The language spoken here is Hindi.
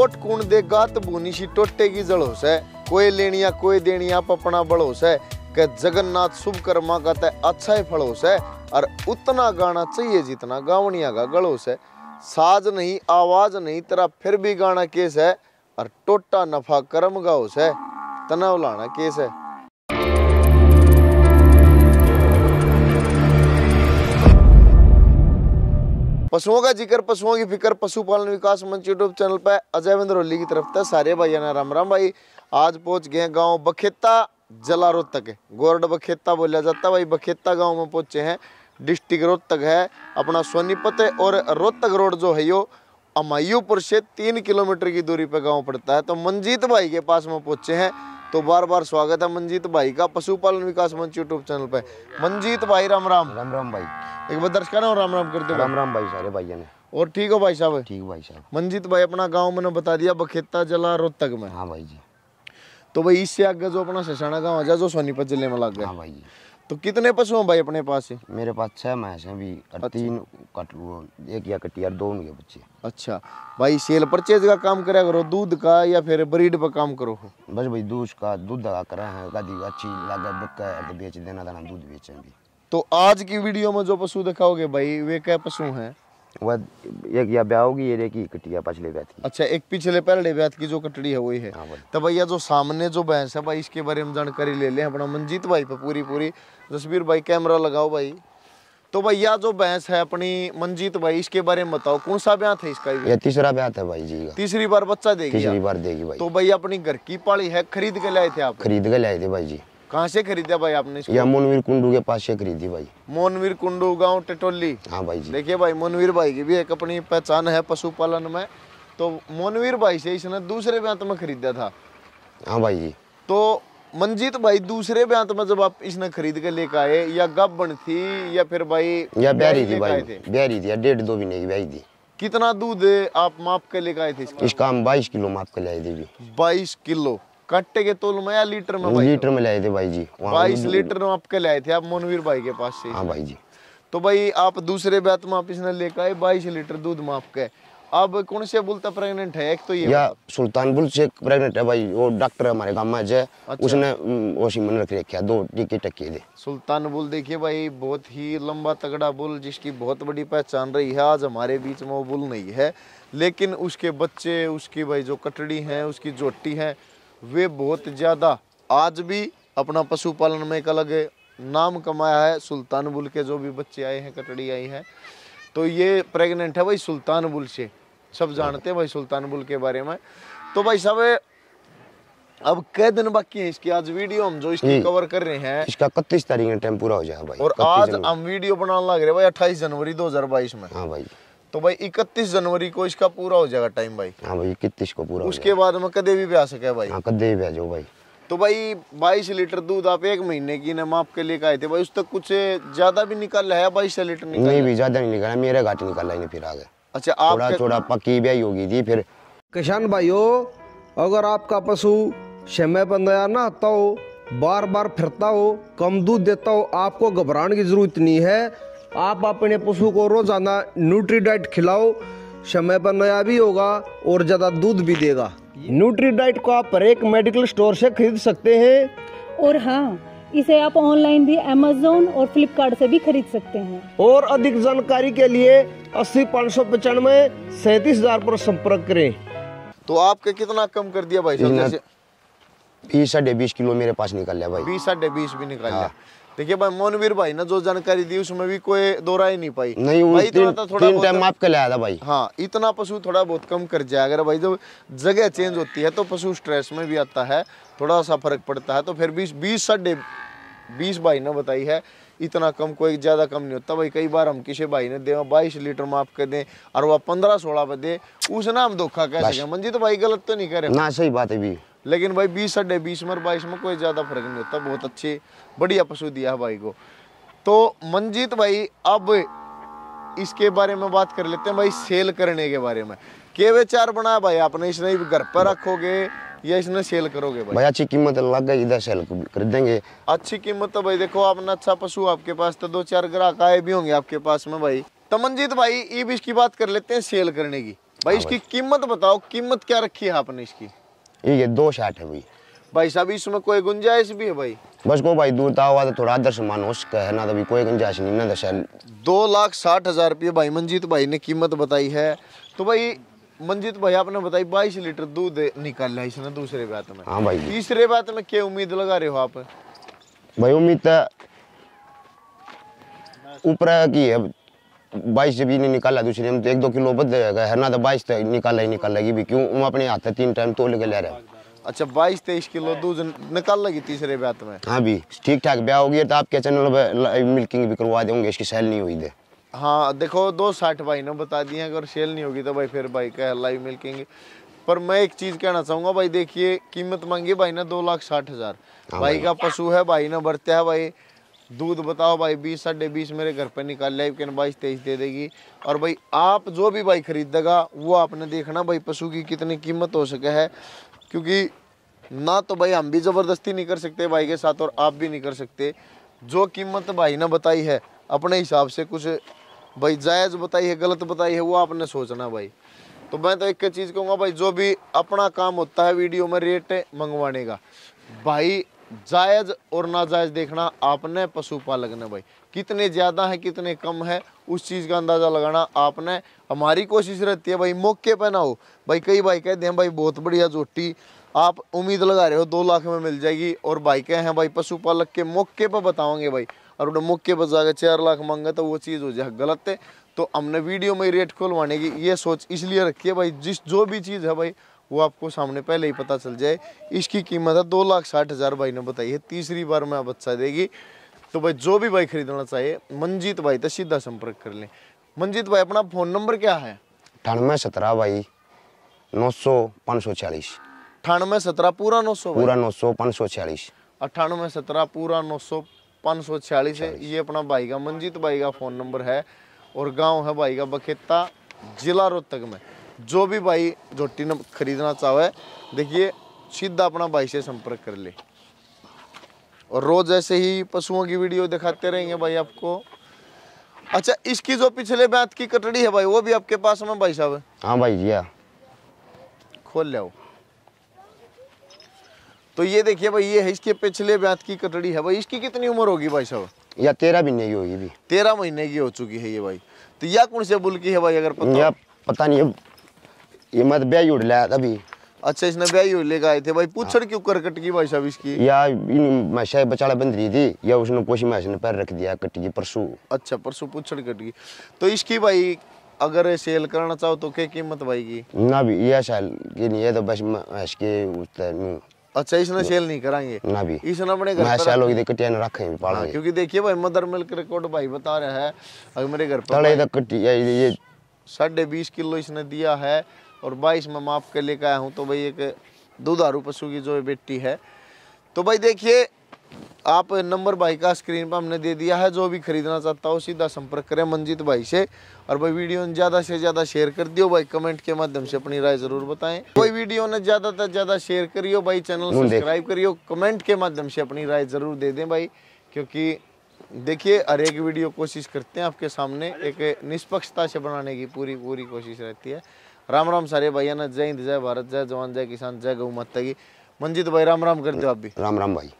कोट कुण दे गात भूनी सी टोटेगी जड़ोस है कोई लेनिया कोई देनिया आप अपना बड़ोस है जगन्नाथ शुभकर्मा का तय अच्छा ही फड़ोस है और उतना गाना चाहिए जितना गावनिया का गड़ोस है साज नहीं आवाज नहीं तेरा फिर भी गाना केस है और टोटा नफा कर्म गाउस है तनाव लाना केस है पशुओं का जिक्र पशुओं की फिक्र पशुपालन विकास मंच यूट्यूब चैनल पर अजय विंद्रोली की तरफ से सारे भाइयों ने राम राम भाई आज पहुंच गए गांव बखेता जला रोहतक गोरड बखेता बोला जाता भाई बखेता गांव में पहुंचे हैं डिस्ट्रिक्ट रोहतक है अपना सोनीपत है और रोहतक रोड जो है यो अमायूपुर से तीन किलोमीटर की दूरी पर गाँव पड़ता है तो मनजीत भाई के पास में पहुंचे हैं तो बार बार स्वागत है मंजीत भाई का पशुपालन विकास मंच यूट्यूब चैनल पे मंजीत भाई राम राम राम राम भाई एक बार दर्शक ना राम राम करते राम राम भाई सारे भाई ने और ठीक हो भाई साहब ठीक भाई साहब मंजीत भाई अपना गाँव मैंने बता दिया बखेता जला रोहतक में हाँ भाई जी तो भाई इससे आगे जो अपना ससाना गाँव आ जाए जो सोनीपत जिले में लग गया हाँ भाई जी तो कितने पशु हैं भाई अपने पास मेरे पास छह भैंस हैं भी अच्छा। तीन कटलू एक या कटिया दो उनके बच्चे अच्छा भाई सेल परचेज का काम करा करो दूध का या फिर ब्रीड पर काम करो बस भाई दूध का दूध का करा है गादी अच्छी लागत बक्का है तो बेच देना दाना दूध बेचेंगे भी तो आज की वीडियो में जो पशु दिखाओगे भाई वे क्या पशु हैं वह एक या ब्याह होगी ये की कटिया पिछले ब्याह की अच्छा एक पिछले पहले ब्याह की जो कटड़ी है वही है हाँ, तो भैया जो सामने जो भैंस है भाई इसके बारे में जानकारी ले लें अपना मंजीत भाई पे पूरी पूरी जसवीर भाई कैमरा लगाओ भाई तो भैया जो भैंस है अपनी मंजीत भाई इसके बारे में बताओ कौन सा ब्याह था इसका ये तीसरा ब्याह था भाई जी तीसरी बार बच्चा देगी तीसरी बार देगी भाई तो भाई अपनी घर की पाली है खरीद के लाए थे आप खरीद के लाए थे भाई जी कहाँ से खरीदा भाई आपने यह मोनवीर कुंडू के पास से खरीदी भाई मोनवीर कुंडू गाँव टटोली हाँ भाई जी देखिए भाई मोनवीर भाई की भी एक अपनी पहचान है पशुपालन में तो मोनवीर भाई से इसने दूसरे ब्यांत में खरीदा था हाँ भाई जी तो मंजीत भाई दूसरे ब्यांत में जब आप इसने खरीद के लेकर आए या गबन थी या फिर भाई या बैरी थी भाई बैरी थी डेढ़ दो महीने की बैरी थी कितना दूध आप माप के लेकर आए थे इसका हम बाईस किलो माप के ले आए थे बाईस किलो कट्टे के तोल में या लीटर में भाई लीटर में लाए थे भाई जी बाईस तो लीटर में आपके लाए थे आप मोनवीर भाई के पास से हाँ भाई जी तो भाई आप दूसरे ब्यात में आप इसने लेकर आए बाईस लीटर दूध में आपके अब कौन से बोलता प्रेग्नेंट है एक तो ये या सुल्तानपुर से प्रेग्नेंट है भाई वो डॉक्टर हमारे गांव में है अच्छा। उसने ओसी मन रख रखा दो टीके टक्के दे सुल्तानपुर देखिए भाई बहुत ही लंबा तगड़ा बुल जिसकी बहुत बड़ी पहचान रही है आज हमारे बीच में वो बुल नहीं है लेकिन उसके बच्चे उसकी भाई जो कटड़ी है उसकी जोटी है वे बहुत ज़्यादा आज भी अपना पशुपालन में एक अलग नाम कमाया है सुल्तानबुल के जो भी बच्चे आए हैं कटड़ी आई हैं तो ये प्रेग्नेंट है भाई सुल्तानबुल से सब जानते हैं भाई सुल्तानबुल के बारे में तो भाई साहब अब कई दिन बाकी है इसकी आज वीडियो हम जो इसकी कवर हम्म। कर रहे हैं इसका इकतीस तारीख में टाइम पूरा हो जाएगा भाई और आज हम वीडियो बनाने लग रहे हैं भाई अट्ठाईस जनवरी 2022 में हाँ भाई तो भाई 31 जनवरी को इसका पूरा हो जाएगा टाइम भाई हाँ भाई इकतीस को पूरा उसके बाद में कदे भी ब्या सके भाई हाँ कदे भी आ जाओ भाई तो भाई बाईस लीटर दूध आप एक महीने की नम आपके लिए आए थे भाई उस तक कुछ ज्यादा भी निकाल है बाईस लीटर निकाल नहीं भी ज्यादा नहीं निकाला मेरा घाट निकाला नहीं फिर आगे अच्छा आप थोड़ा थोड़ा पक्की ब्याई होगी जी फिर किसान भाइयों अगर आपका पशु समय पर नया ना आता हो बार बार फिरता हो कम दूध देता हो आपको घबराने की जरूरत नहीं है आप अपने पशु को रोजाना न्यूट्री डाइट खिलाओ समय पर नया भी होगा और ज़्यादा दूध भी देगा न्यूट्री डाइट को आप हरेक मेडिकल स्टोर से खरीद सकते हैं और हाँ इसे आप ऑनलाइन भी अमेजोन और फ्लिपकार्ट से भी खरीद सकते हैं और अधिक जानकारी के लिए अस्सी पाँच सौ पचानवे सैतीस हजार पर संपर्क करें तो आपके कितना कम कर दिया भाई बीस साढ़े बीस किलो मेरे पास निकल लिया भाई बीस साढ़े बीस भी निकल लिया हाँ। देखिए भाई मोनवीर भाई ने जो जानकारी दी उसमें भी कोई दोरा ही नहीं पाई नहीं भाई तीन, थोड़ा तो थोड़ा तीन टाइम माप के लाया था भाई हाँ इतना पशु थोड़ा बहुत कम कर जाए अगर भाई जब जगह चेंज होती है तो पशु स्ट्रेस में भी आता है थोड़ा सा फर्क पड़ता है तो फिर बीस बीस साढ़े बीस भाई ने बताई है इतना कम कोई ज़्यादा कम नहीं होता भाई कई बार हम किसी भाई ने दे बाईस लीटर माफ कर दें और वह पंद्रह सोलह पे दे उसने हम धोखा कह सके मंजीत भाई गलत तो नहीं करे ना सही बात है भी लेकिन भाई बीस अड्डे बीस में और बाईस में कोई ज़्यादा फर्क नहीं होता बहुत अच्छी बढ़िया पशु दिया है भाई को तो मंजीत भाई अब इसके बारे में बात कर लेते हैं भाई सेल करने के बारे में केवे चार बनाया भाई आपने इसने घर पर रखोगे या इसने सेल करोगे भाई अच्छी कीमत लग गई इधर सेल कर देंगे अच्छी कीमत तो भाई देखो आपने अच्छा पशु आपके पास तो दो चार ग्राहक आए भी होंगे आपके पास में भाई तो मंजीत भाई भी इसकी बात कर लेते हैं सेल करने की भाई हाँ इसकी कीमत बताओ कीमत क्या रखी है आपने इसकी ये दो शर्ट है भाई भाई साहब इसमें कोई गुंजाइश भी है भाई बस को भाई दूर था तो थोड़ा आदर सम्मान हो सका है ना तभी कोई गुंजाइश नहीं ना तो दर्शन दो लाख साठ हज़ार रुपये भाई मंजीत भाई ने कीमत बताई है तो भाई मंजीत भाई आपने बताई बाईस लीटर दूध निकाल लिया इसने दूसरे बात में हाँ भाई तीसरे बात में क्या उम्मीद लगा रहे हो आप भाई उम्मीद तो ऊपर की है बाईस जब इन्हें निकाला दूसरे हम तो एक दो किलो बद जाएगा है ना तो बाईस तो निकाला ही निकाल लगी भी क्यों हम अपने हाथ तीन टाइम तो के ले रहे अच्छा बाईस तेईस किलो दूध निकाल लगी तीसरे ब्यात में हाँ भी ठीक ठाक ब्याह होगी तो आपके चैनल पर मिल्किंग भी करवा देंगे इसकी सेल नहीं हुई दे हाँ देखो दो साठ भाई ने बता दिए अगर सेल नहीं होगी तो भाई फिर भाई कह लाइव मिल्किंग पर मैं एक चीज़ कहना चाहूंगा भाई देखिए कीमत मांगी भाई ने दो लाख साठ हज़ार हाँ भाई का पशु है भाई ने बरतया है भाई दूध बताओ भाई बीस साढ़े बीस मेरे घर पे निकाल लिया कहना बाईस तेईस दे देगी और भाई आप जो भी भाई खरीदेगा वो आपने देखना भाई पशु की कितनी कीमत हो सके है क्योंकि ना तो भाई हम भी ज़बरदस्ती नहीं कर सकते भाई के साथ और आप भी नहीं कर सकते जो कीमत भाई ने बताई है अपने हिसाब से कुछ भाई जायज़ बताई है गलत बताई है वो आपने सोचना भाई तो मैं तो एक चीज़ कहूँगा भाई जो भी अपना काम होता है वीडियो में रेट मंगवाने का भाई जायज़ और नाजायज़ देखना आपने पशुपालक ने भाई कितने ज़्यादा है कितने कम है उस चीज़ का अंदाज़ा लगाना आपने हमारी कोशिश रहती है भाई मौके पर ना हो भाई कई भाई कहते हैं भाई बहुत बढ़िया चोटी आप उम्मीद लगा रहे हो दो लाख में मिल जाएगी और बाइकें हैं भाई पशुपालक के मौके पर बताओगे भाई और उन्हें मौके पर जाकर चार लाख मांगे तो वो चीज़ हो जाए गलत है तो हमने वीडियो में रेट खोलवाने की ये सोच इसलिए रखी है भाई जिस जो भी चीज़ है भाई वो आपको सामने पहले ही पता चल जाए इसकी कीमत है दो लाख साठ हज़ार भाई ने बताई है तीसरी बार में आप बच्चा देगी तो भाई जो भी भाई खरीदना चाहिए मंजीत भाई तो सीधा संपर्क कर लें मंजीत भाई अपना फ़ोन नंबर क्या है अठानवे सत्रह भाई नौ सौ पाँच सौ चालीस अठानवे सत्रह पूरा नौ सौ पूरा नौ सौ पाँच सौ छियालीस अट्ठानवे सत्रह पूरा नौ सौ पाँच सौ छियालीस है ये अपना भाई का मंजीत भाई का फ़ोन नंबर है और गांव है भाई का बखेता जिला रोहतक में जो भी भाई झोटी खरीदना चाहे देखिए सीधा अपना भाई से संपर्क कर ले और रोज ऐसे ही पशुओं की वीडियो दिखाते रहेंगे भाई आपको अच्छा इसकी जो पिछले बैत की कटड़ी है भाई वो भी आपके पास में भाई साहब हाँ भाई जी हाँ। खोल लो तो ये देखिए भाई ये है इसके पिछले ब्यात की कटड़ी है भाई इसकी कितनी उम्र होगी भाई साहब या तेरह महीने की होगी भी तेरह महीने की हो चुकी है ये भाई तो यह कौन से बुल की है भाई अगर पता, पता नहीं ये मत ब्याई उड़ लिया तभी अच्छा इसने ब्याई उड़ लेकर आए थे भाई पूछड़ क्यों कर कटकी भाई साहब इसकी या इन मशाई बचाड़ा बंद रही थी या उसने पोशी में ने पैर रख दिया कटकी परसों अच्छा परसों पूछ कट गई तो इसकी भाई अगर सेल करना चाहो तो क्या कीमत भाई की ना भी यह सेल की नहीं है तो बस इसके उतर अच्छा इसने सेल नहीं करेंगे ना भी इसने अपने घर पर लोग देख तो कटिया रखे हैं हाँ, पाला क्योंकि देखिए भाई मदर मिल्क रिकॉर्ड भाई बता रहा है अगर मेरे घर पर तड़े तक कटिया ये साढ़े बीस किलो इसने दिया है और बाईस में माप के लेकर आया हूँ तो भाई एक दुधारू पशु की जो बेटी है तो भाई देखिए आप नंबर भाई का स्क्रीन पर हमने दे दिया है जो भी खरीदना चाहता हो सीधा संपर्क करें मंजीत भाई से और भाई वीडियो ने ज़्यादा से ज़्यादा शेयर कर दियो भाई कमेंट के माध्यम से अपनी राय जरूर बताएं कोई वीडियो ने ज़्यादा से ज़्यादा शेयर करियो भाई चैनल सब्सक्राइब करियो कमेंट के माध्यम से अपनी राय जरूर दे दें भाई क्योंकि देखिए हर एक वीडियो कोशिश करते हैं आपके सामने एक निष्पक्षता से बनाने की पूरी पूरी कोशिश रहती है राम राम सारे भैया ना जय हिंद जय भारत जय जवान जय किसान जय गौ माता की मंजित भाई राम राम कर दो आप भी राम राम भाई